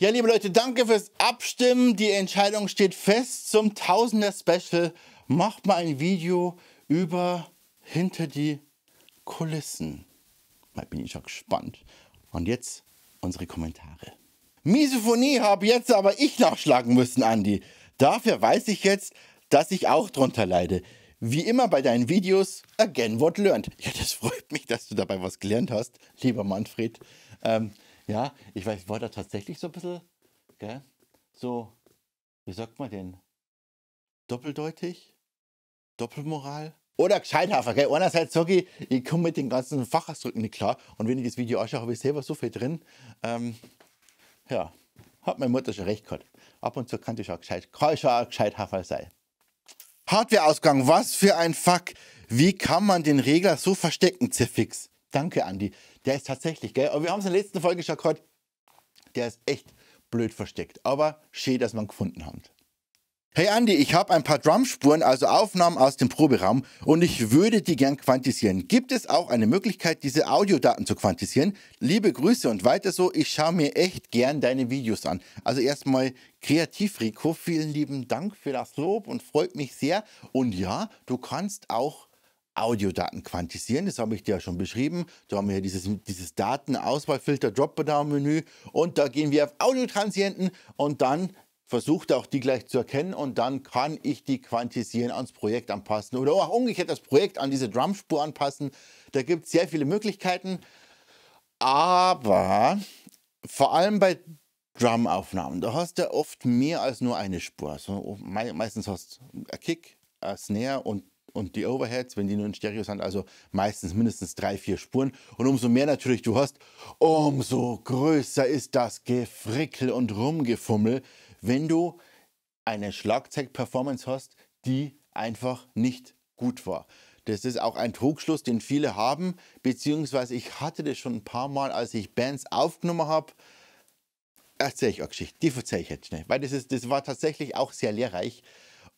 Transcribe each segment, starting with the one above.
Ja, liebe Leute, danke fürs Abstimmen. Die Entscheidung steht fest zum Tausender-Special. Macht mal ein Video über hinter die Kulissen. Da bin ich schon gespannt. Und jetzt unsere Kommentare. Misophonie habe jetzt aber ich nachschlagen müssen, Andi. Dafür weiß ich jetzt, dass ich auch drunter leide. Wie immer bei deinen Videos, again what learned. Ja, das freut mich, dass du dabei was gelernt hast, lieber Manfred. Ähm, ja, ich weiß, war da tatsächlich so ein bisschen, gell, so, wie sagt man denn, doppeldeutig, Doppelmoral? Oder gescheithafer, gell? Einerseits sage ich, ich komme mit den ganzen Fachausdrücken nicht klar und wenn ich das Video anschaue, habe ich selber so viel drin. Ähm, ja, hat meine Mutter schon recht gehabt. Ab und zu kann ich auch gescheit, kann ich auch gescheithafer sein. Hardwareausgang, was für ein Fuck. Wie kann man den Regler so verstecken, Zerfix? Danke, Andi. Der ist tatsächlich, gell? Aber wir haben es in der letzten Folge schon gehört, der ist echt blöd versteckt. Aber schön, dass wir ihn gefunden haben. Hey Andy, ich habe ein paar Drumspuren, also Aufnahmen aus dem Proberaum und ich würde die gern quantisieren. Gibt es auch eine Möglichkeit, diese Audiodaten zu quantisieren? Liebe Grüße und weiter so. Ich schaue mir echt gern deine Videos an. Also erstmal kreativ Rico, vielen lieben Dank für das Lob und freut mich sehr. Und ja, du kannst auch Audiodaten quantisieren. Das habe ich dir ja schon beschrieben. Da haben wir hier dieses, dieses Datenauswahlfilter Dropdown-Menü und da gehen wir auf Audio-Transienten und dann versucht auch die gleich zu erkennen und dann kann ich die quantisieren ans Projekt anpassen oder auch umgekehrt das Projekt an diese Drumspur anpassen. Da gibt es sehr viele Möglichkeiten, aber vor allem bei Drumaufnahmen, da hast du ja oft mehr als nur eine Spur. Also oh, meistens hast du Kick, äh, Snare und und die Overheads, wenn die nur in Stereo sind, also meistens mindestens drei, vier Spuren. Und umso mehr natürlich du hast, umso größer ist das Gefrickel und Rumgefummel, wenn du eine Schlagzeug-Performance hast, die einfach nicht gut war. Das ist auch ein Trugschluss, den viele haben, beziehungsweise ich hatte das schon ein paar Mal, als ich Bands aufgenommen habe. Erzähle ich auch Geschichte, die erzähle ich jetzt schnell, weil das, ist, das war tatsächlich auch sehr lehrreich.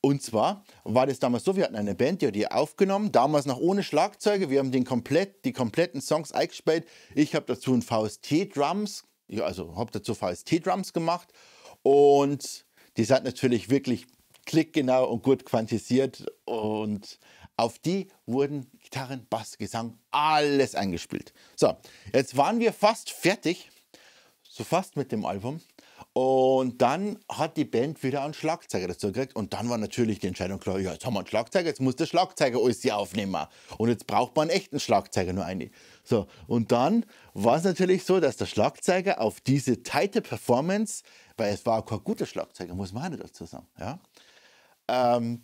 Und zwar war das damals so, wir hatten eine Band, die hat die aufgenommen, damals noch ohne Schlagzeuge. Wir haben den komplett, die kompletten Songs eingespielt. Ich habe dazu ein VST-Drums, also habe dazu VST-Drums gemacht. Und die sind natürlich wirklich klickgenau und gut quantisiert. Und auf die wurden Gitarren, Bass, Gesang, alles eingespielt. So, jetzt waren wir fast fertig, so fast mit dem Album. Und dann hat die Band wieder einen Schlagzeuger dazu gekriegt. Und dann war natürlich die Entscheidung klar, ja, jetzt haben wir einen Schlagzeuger, jetzt muss der Schlagzeuger alles die aufnehmen. Und jetzt braucht man einen echten Schlagzeuger nur eine. So, und dann war es natürlich so, dass der Schlagzeuger auf diese tighte Performance, weil es war kein guter Schlagzeuger, muss man auch nicht dazu sagen, ja, ähm,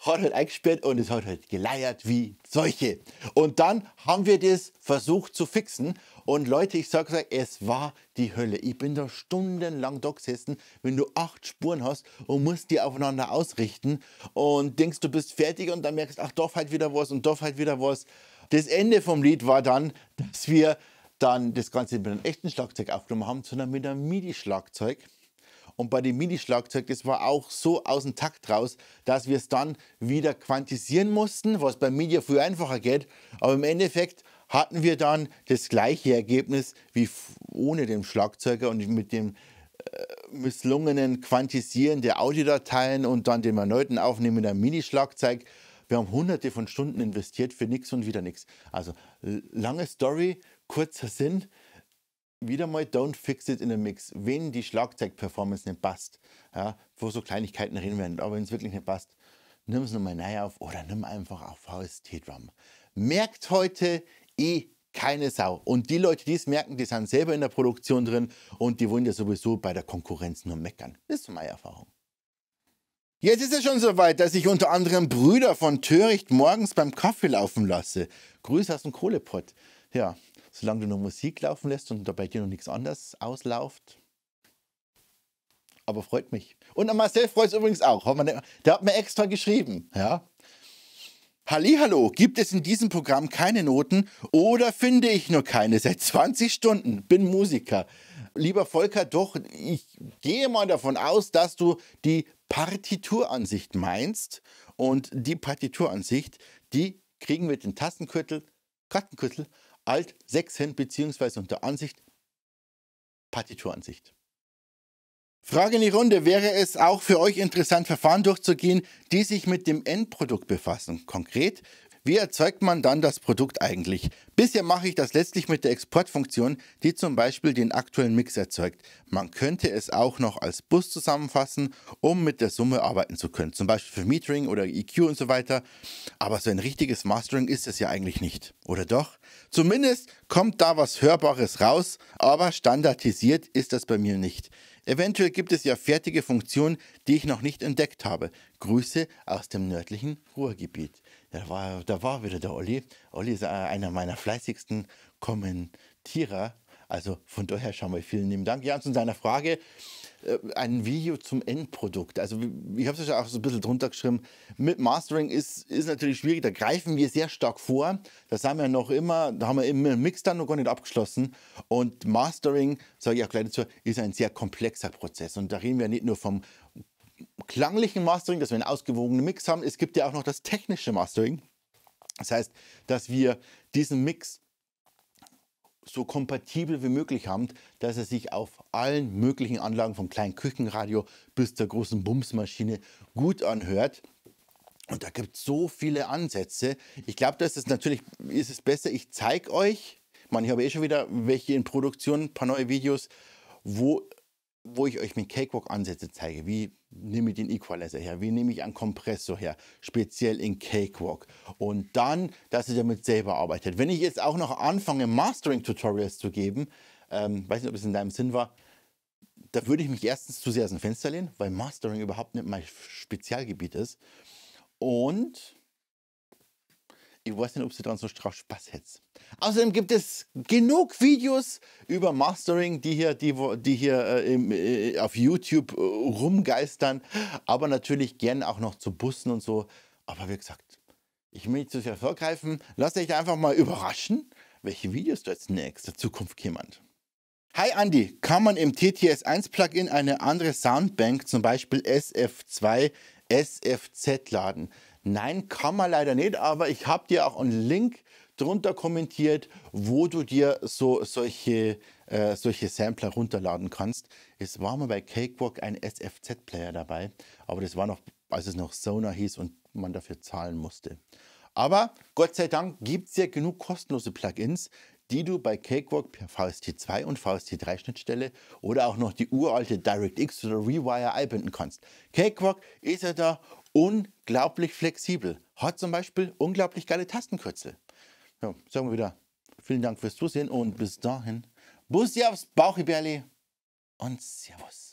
hat halt eingesperrt und es hat halt geleiert wie solche. Und dann haben wir das versucht zu fixen. Und Leute, ich sage euch, es war die Hölle. Ich bin da stundenlang da gesessen, wenn du acht Spuren hast und musst die aufeinander ausrichten und denkst, du bist fertig und dann merkst, ach, da halt wieder was und da halt wieder was. Das Ende vom Lied war dann, dass wir dann das Ganze mit einem echten Schlagzeug aufgenommen haben, sondern mit einem MIDI-Schlagzeug. Und bei dem mini schlagzeug das war auch so aus dem Takt raus, dass wir es dann wieder quantisieren mussten, was bei MIDI früher einfacher geht. Aber im Endeffekt hatten wir dann das gleiche Ergebnis wie ohne dem Schlagzeuger und mit dem äh, misslungenen Quantisieren der Audiodateien und dann dem erneuten Aufnehmen der mini schlagzeug Wir haben hunderte von Stunden investiert für nichts und wieder nichts. Also lange Story, kurzer Sinn wieder mal don't fix it in a mix. Wenn die Schlagzeug-Performance nicht passt, ja, wo so Kleinigkeiten reden werden, aber wenn es wirklich nicht passt, nimm es nochmal neu auf oder nimm einfach auf VST-Drum. Merkt heute eh keine Sau. Und die Leute, die es merken, die sind selber in der Produktion drin und die wollen ja sowieso bei der Konkurrenz nur meckern. Das ist meine Erfahrung. Jetzt ist es schon soweit, dass ich unter anderem Brüder von Töricht morgens beim Kaffee laufen lasse. Grüße aus dem Kohlepott. Ja, solange du nur Musik laufen lässt und dabei dir noch nichts anderes ausläuft. Aber freut mich. Und an Marcel freut es übrigens auch. Der hat mir extra geschrieben. Ja. Hallihallo, gibt es in diesem Programm keine Noten oder finde ich nur keine? Seit 20 Stunden bin Musiker. Lieber Volker, doch, ich gehe mal davon aus, dass du die Partituransicht meinst. Und die Partituransicht, die kriegen wir den Tastenkürtel, Kartenkürtel Alt 6 Hin bzw. unter Ansicht Partituransicht. Frage in die Runde, wäre es auch für euch interessant, Verfahren durchzugehen, die sich mit dem Endprodukt befassen? Konkret wie erzeugt man dann das Produkt eigentlich? Bisher mache ich das letztlich mit der Exportfunktion, die zum Beispiel den aktuellen Mix erzeugt. Man könnte es auch noch als Bus zusammenfassen, um mit der Summe arbeiten zu können. Zum Beispiel für Metering oder EQ und so weiter. Aber so ein richtiges Mastering ist es ja eigentlich nicht. Oder doch? Zumindest kommt da was Hörbares raus, aber standardisiert ist das bei mir nicht. Eventuell gibt es ja fertige Funktionen, die ich noch nicht entdeckt habe. Grüße aus dem nördlichen Ruhrgebiet. Da war, da war wieder der Olli. Olli ist äh, einer meiner fleißigsten Kommentierer also von daher schauen wir vielen lieben Dank. Ja, und zu deiner Frage, äh, ein Video zum Endprodukt. Also ich habe es ja auch so ein bisschen drunter geschrieben. Mit Mastering ist, ist natürlich schwierig, da greifen wir sehr stark vor. Das haben wir noch immer, da haben wir immer einen Mix dann noch gar nicht abgeschlossen. Und Mastering, sage ich auch gleich dazu, ist ein sehr komplexer Prozess. Und da reden wir nicht nur vom klanglichen Mastering, dass wir einen ausgewogenen Mix haben. Es gibt ja auch noch das technische Mastering. Das heißt, dass wir diesen Mix so kompatibel wie möglich haben, dass er sich auf allen möglichen Anlagen vom kleinen Küchenradio bis zur großen Bumsmaschine gut anhört. Und da gibt es so viele Ansätze. Ich glaube, das ist natürlich, ist es besser, ich zeige euch, man, ich habe eh schon wieder welche in Produktion, ein paar neue Videos, wo wo ich euch mit Cakewalk-Ansätze zeige, wie nehme ich den Equalizer her, wie nehme ich einen Kompressor her, speziell in Cakewalk. Und dann, dass ihr damit selber arbeitet. Wenn ich jetzt auch noch anfange, Mastering-Tutorials zu geben, ähm, weiß nicht, ob es in deinem Sinn war, da würde ich mich erstens zu sehr aus dem Fenster lehnen, weil Mastering überhaupt nicht mein Spezialgebiet ist. Und ich weiß nicht, ob du dann so drauf Spaß hättest. Außerdem gibt es genug Videos über Mastering, die hier, die, die hier äh, im, äh, auf YouTube äh, rumgeistern, aber natürlich gerne auch noch zu Bussen und so. Aber wie gesagt, ich will nicht zu sehr vorgreifen. Lass euch einfach mal überraschen, welche Videos du als nächster Zukunft jemand. Hi Andy, kann man im TTS1 Plugin eine andere Soundbank, zum Beispiel SF2, SFZ laden? Nein, kann man leider nicht, aber ich habe dir auch einen Link drunter kommentiert, wo du dir so solche, äh, solche Sampler runterladen kannst. Es war mal bei Cakewalk ein SFZ-Player dabei, aber das war noch, als es noch Sona hieß und man dafür zahlen musste. Aber Gott sei Dank gibt es ja genug kostenlose Plugins, die du bei Cakewalk per VST2 und VST3 Schnittstelle oder auch noch die uralte DirectX oder Rewire einbinden kannst. Cakewalk ist ja da unglaublich flexibel. Hat zum Beispiel unglaublich geile Tastenkürzel. Ja, sagen wir wieder vielen Dank fürs Zusehen und bis dahin. Bussi aufs Bauchibärli und Servus.